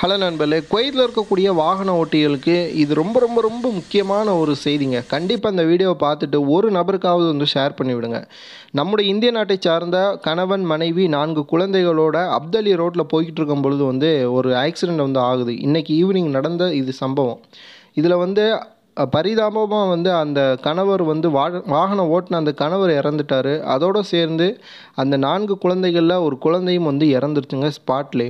hello நண்பர்களே குவைத்தில் இருக்கக்கூடிய வாகன ஓட்டிகளுக்கு இது ரொம்ப ரொம்ப ரொம்ப முக்கியமான ஒரு செய்திங்க கண்டிப்பாக அந்த வீடியோவை பார்த்துட்டு ஒரு நபருக்காவது வந்து ஷேர் பண்ணிவிடுங்க நம்முடைய இந்திய நாட்டை சார்ந்த கணவன் மனைவி நான்கு குழந்தைகளோட அப்தலி ரோட்டில் போய்கிட்டு இருக்கும் பொழுது வந்து ஒரு ஆக்சிடெண்ட் வந்து ஆகுது இன்றைக்கி ஈவினிங் நடந்த இது சம்பவம் இதில் வந்து பரிதாபமாக வந்து அந்த கணவர் வந்து வா வாகனம் ஓட்டின அந்த கணவர் இறந்துட்டார் அதோடு சேர்ந்து அந்த நான்கு குழந்தைகளில் ஒரு குழந்தையும் வந்து இறந்துருச்சுங்க ஸ்பாட்லே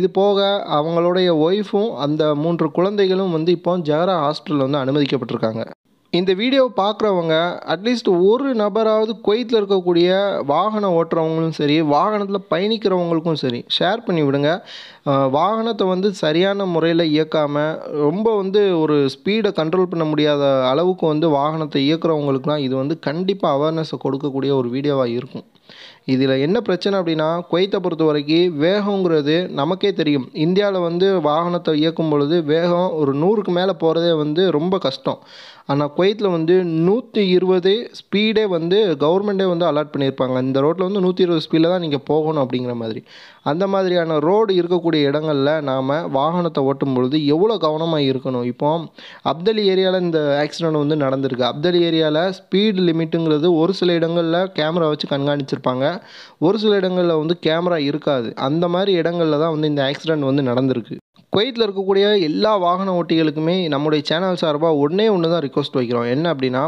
இது போக அவங்களுடைய ஒய்ஃபும் அந்த மூன்று குழந்தைகளும் வந்து இப்போ ஜெகரா ஹாஸ்பிட்டலில் வந்து அனுமதிக்கப்பட்டிருக்காங்க இந்த வீடியோவை பார்க்குறவங்க அட்லீஸ்ட் ஒரு நபராவது குவைத்தில் இருக்கக்கூடிய வாகனம் ஓட்டுறவங்களும் சரி வாகனத்தில் பயணிக்கிறவங்களுக்கும் சரி ஷேர் பண்ணி விடுங்க வாகனத்தை வந்து சரியான முறையில் இயக்காமல் ரொம்ப வந்து ஒரு ஸ்பீடை கண்ட்ரோல் பண்ண முடியாத அளவுக்கு வந்து வாகனத்தை இயக்கிறவங்களுக்குலாம் இது வந்து கண்டிப்பாக அவேர்னஸை கொடுக்கக்கூடிய ஒரு வீடியோவாக இருக்கும் இதில் என்ன பிரச்சனை அப்படின்னா குவைத்தை பொறுத்த வரைக்கும் வேகங்கிறது நமக்கே தெரியும் இந்தியாவில் வந்து வாகனத்தை இயக்கும் பொழுது வேகம் ஒரு நூறுக்கு மேலே போகிறதே வந்து ரொம்ப கஷ்டம் ஆனால் குவைத்தில் வந்து நூற்றி இருபது ஸ்பீடே வந்து கவர்மெண்ட்டே வந்து அலாட் பண்ணியிருப்பாங்க இந்த ரோட்டில் வந்து நூற்றி இருபது ஸ்பீடில் தான் நீங்கள் போகணும் அப்படிங்கிற மாதிரி அந்த மாதிரியான ரோடு இருக்கக்கூடிய இடங்களில் நாம் வாகனத்தை ஓட்டும் பொழுது எவ்வளோ கவனமாக இருக்கணும் இப்போ அப்தலி ஏரியாவில் இந்த ஆக்சிடெண்ட் வந்து நடந்திருக்கு அப்தலி ஏரியாவில் ஸ்பீடு லிமிட்டுங்கிறது ஒரு சில இடங்களில் கேமரா வச்சு கண்காணிச்சு வச்சுருப்பாங்க ஒரு சில இடங்களில் வந்து கேமரா இருக்காது அந்த மாதிரி இடங்களில் தான் வந்து இந்த ஆக்சிடெண்ட் வந்து நடந்திருக்கு குவைத்தில் இருக்கக்கூடிய எல்லா வாகன ஓட்டிகளுக்குமே நம்முடைய சேனல் சார்பாக ஒன்றே ஒன்று தான் ரிக்வஸ்ட் வைக்கிறோம் என்ன அப்படின்னா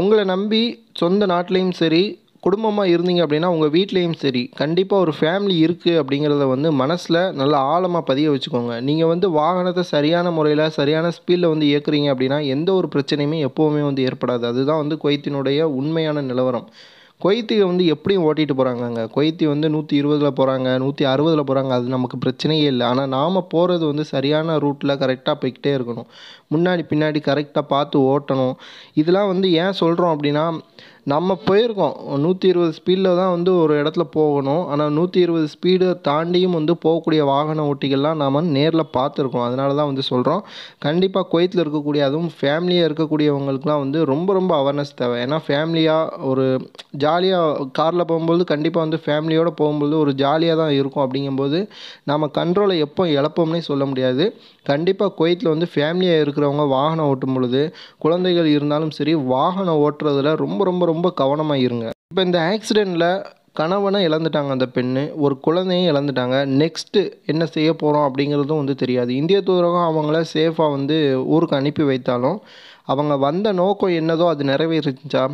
உங்களை நம்பி சொந்த நாட்டிலையும் சரி குடும்பமாக இருந்தீங்க அப்படின்னா உங்கள் வீட்லேயும் சரி கண்டிப்பாக ஒரு ஃபேமிலி இருக்குது அப்படிங்கிறத வந்து மனசில் நல்லா ஆழமாக பதிய வச்சுக்கோங்க நீங்கள் வந்து வாகனத்தை சரியான முறையில் சரியான ஸ்பீடில் வந்து இயக்குறீங்க அப்படின்னா எந்த ஒரு பிரச்சனையுமே எப்போவுமே வந்து ஏற்படாது அதுதான் வந்து குவைத்தினுடைய உண்மையான நிலவரம் கொய்த்தி வந்து எப்படியும் ஓட்டிகிட்டு அங்கே கொய்த்தி வந்து நூற்றி இருபதில் போகிறாங்க நூற்றி அறுபதில் போகிறாங்க அது நமக்கு பிரச்சனையே இல்லை ஆனால் நாம் போகிறது வந்து சரியான ரூட்டில் கரெக்டாக போய்கிட்டே இருக்கணும் முன்னாடி பின்னாடி கரெக்டாக பார்த்து ஓட்டணும் இதெல்லாம் வந்து ஏன் சொல்கிறோம் அப்படின்னா நம்ம போயிருக்கோம் நூற்றி இருபது ஸ்பீடில் தான் வந்து ஒரு இடத்துல போகணும் ஆனால் நூற்றி இருபது ஸ்பீடை தாண்டியும் வந்து போகக்கூடிய வாகன ஓட்டிகள்லாம் நாம் நேரில் பார்த்துருக்கோம் அதனால தான் வந்து சொல்கிறோம் கண்டிப்பாக குவைத்தில் இருக்கக்கூடிய அதுவும் ஃபேமிலியாக இருக்கக்கூடியவங்களுக்குலாம் வந்து ரொம்ப ரொம்ப அவேர்னஸ் தேவை ஏன்னா ஃபேமிலியாக ஒரு ஜாலியாக காரில் போகும்போது கண்டிப்பாக வந்து ஃபேமிலியோடு போகும்போது ஒரு ஜாலியாக தான் இருக்கும் அப்படிங்கும்போது நம்ம கண்ட்ரோலை எப்போ இழப்போம்னே சொல்ல முடியாது கண்டிப்பாக குவைத்தில் வந்து ஃபேமிலியாக இருக்கிறவங்க வாகனம் ஓட்டும் பொழுது குழந்தைகள் இருந்தாலும் சரி வாகனம் ஓட்டுறதுல ரொம்ப ரொம்ப ரொம்ப ரொம்ப கவனமாக இருங்க இப்போ இந்த ஆக்சிடெண்ட்டில் கணவனை இழந்துட்டாங்க அந்த பெண்ணு ஒரு குழந்தையும் இழந்துட்டாங்க நெக்ஸ்ட்டு என்ன செய்ய போகிறோம் அப்படிங்கிறதும் வந்து தெரியாது இந்திய தூதரகம் அவங்கள சேஃபாக வந்து ஊருக்கு அனுப்பி வைத்தாலும் அவங்க வந்த நோக்கம் என்னதோ அது நிறைவேறிச்சா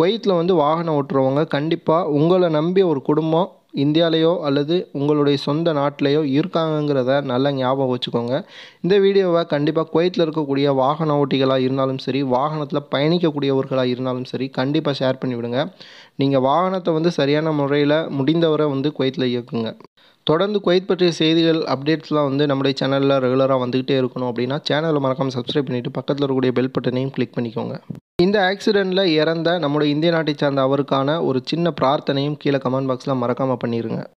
குவைத்தில் வந்து வாகனம் ஓட்டுறவங்க கண்டிப்பாக உங்களை நம்பி ஒரு குடும்பம் இந்தியாவிலையோ அல்லது உங்களுடைய சொந்த நாட்டிலையோ இருக்காங்கங்கிறத நல்லா ஞாபகம் வச்சுக்கோங்க இந்த வீடியோவை கண்டிப்பாக குவைத்தில் இருக்கக்கூடிய வாகன ஓட்டிகளாக இருந்தாலும் சரி வாகனத்தில் பயணிக்கக்கூடியவர்களாக இருந்தாலும் சரி கண்டிப்பாக ஷேர் பண்ணிவிடுங்க நீங்கள் வாகனத்தை வந்து சரியான முறையில் முடிந்தவரை வந்து குவைத்தில் இயக்குங்க தொடர்ந்து குவைத் பற்றிய செய்திகள் அப்டேட்ஸ்லாம் வந்து நம்முடைய சேனலில் ரெகுலராக வந்துக்கிட்டே இருக்கணும் அப்படின்னா சேனலில் மறக்காமல் சப்ஸ்கிரைப் பண்ணிவிட்டு பக்கத்தில் இருக்கக்கூடிய பெல் பட்டனையும் கிளிக் பண்ணிக்கோங்க இந்த ஆக்சிடெண்ட்டில் இறந்த நம்முடைய இந்திய நாட்டை சார்ந்த அவருக்கான ஒரு சின்ன பிரார்த்தனையும் கீழே கமெண்ட் பாக்ஸில் மறக்காமல் பண்ணிடுங்க